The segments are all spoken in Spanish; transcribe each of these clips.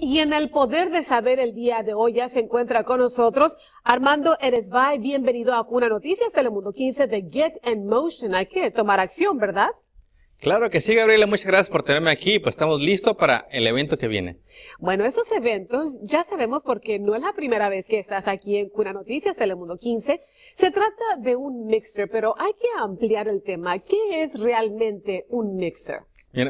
Y en el poder de saber el día de hoy ya se encuentra con nosotros Armando Eresbay. Bienvenido a Cuna Noticias Telemundo 15 de Get in Motion. Hay que tomar acción, ¿verdad? Claro que sí, Gabriela, muchas gracias por tenerme aquí. Pues estamos listos para el evento que viene. Bueno, esos eventos ya sabemos porque no es la primera vez que estás aquí en Cuna Noticias Telemundo 15. Se trata de un mixer, pero hay que ampliar el tema. ¿Qué es realmente un mixer?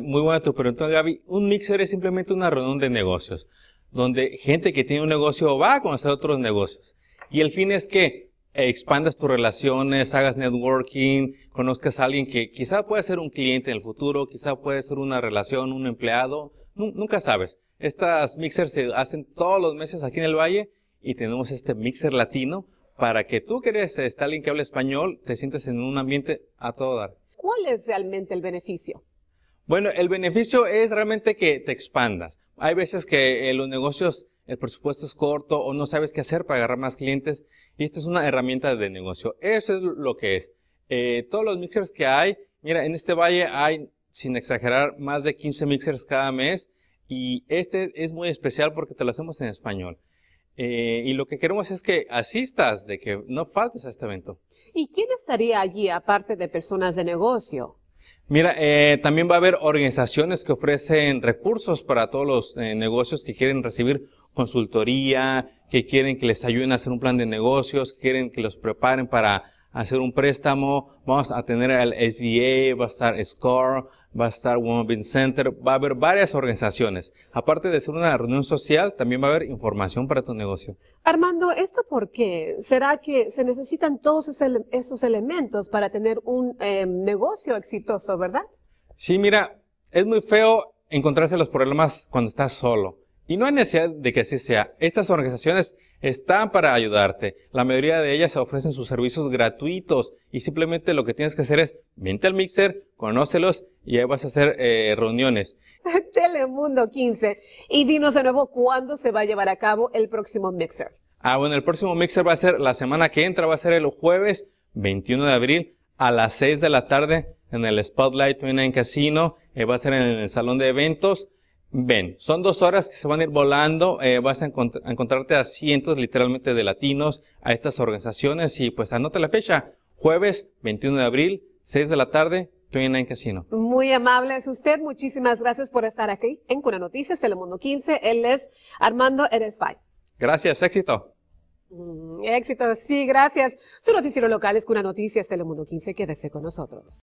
muy buena tu pregunta, Gaby. Un mixer es simplemente una reunión de negocios, donde gente que tiene un negocio va a conocer otros negocios. Y el fin es que expandas tus relaciones, hagas networking, conozcas a alguien que quizá pueda ser un cliente en el futuro, quizá puede ser una relación, un empleado, nunca sabes. Estas mixers se hacen todos los meses aquí en el Valle y tenemos este mixer latino para que tú que eres este, alguien que habla español, te sientes en un ambiente a todo dar. ¿Cuál es realmente el beneficio? Bueno, el beneficio es realmente que te expandas. Hay veces que eh, los negocios, el presupuesto es corto o no sabes qué hacer para agarrar más clientes y esta es una herramienta de negocio. Eso es lo que es. Eh, todos los mixers que hay, mira, en este valle hay, sin exagerar, más de 15 mixers cada mes y este es muy especial porque te lo hacemos en español. Eh, y lo que queremos es que asistas, de que no faltes a este evento. ¿Y quién estaría allí aparte de personas de negocio? Mira, eh, también va a haber organizaciones que ofrecen recursos para todos los eh, negocios que quieren recibir consultoría, que quieren que les ayuden a hacer un plan de negocios, quieren que los preparen para hacer un préstamo. Vamos a tener el SBA, va a estar SCORE, va a estar Women Center, va a haber varias organizaciones. Aparte de ser una reunión social, también va a haber información para tu negocio. Armando, ¿esto por qué? ¿Será que se necesitan todos esos, elementos para tener un em, negocio exitoso, verdad? Sí, mira, es muy feo encontrarse los problemas cuando estás solo. Y no hay necesidad de que así sea. Estas organizaciones están para ayudarte. La mayoría de ellas ofrecen sus servicios gratuitos y simplemente lo que tienes que hacer es vente al mixer, conócelos y ahí vas a hacer eh, reuniones. Telemundo 15. Y dinos de nuevo cuándo se va a llevar a cabo el próximo Mixer. Ah, bueno, el próximo Mixer va a ser la semana que entra, va a ser el jueves 21 de abril a las 6 de la tarde en el Spotlight 29 Casino. Eh, va a ser en el salón de eventos. Ven, son dos horas que se van a ir volando, eh, vas a, encontrarte a cientos literalmente de latinos, a estas organizaciones y pues anota la fecha, jueves 21 de abril, 6 de la tarde, 29 Casino. Muy amable es usted. Muchísimas gracias por estar aquí en Cuna Noticias, Telemundo 15. Él es Armando Eresfay. Gracias, éxito. Mm, éxito, sí, gracias. Su noticiero local es Cuna Noticias, Telemundo 15. Quédese con nosotros.